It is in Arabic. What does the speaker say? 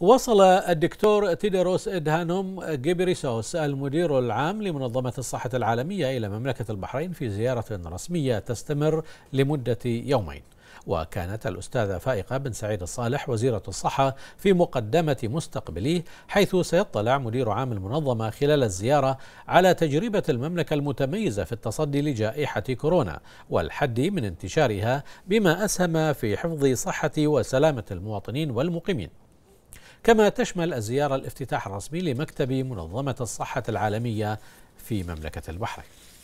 وصل الدكتور تيدروس إدهانوم جيبريسوس المدير العام لمنظمة الصحة العالمية إلى مملكة البحرين في زيارة رسمية تستمر لمدة يومين وكانت الأستاذة فائقة بن سعيد الصالح وزيرة الصحة في مقدمة مستقبليه حيث سيطلع مدير عام المنظمة خلال الزيارة على تجربة المملكة المتميزة في التصدي لجائحة كورونا والحد من انتشارها بما أسهم في حفظ صحة وسلامة المواطنين والمقيمين كما تشمل الزيارة الافتتاح الرسمي لمكتب منظمة الصحة العالمية في مملكة البحرين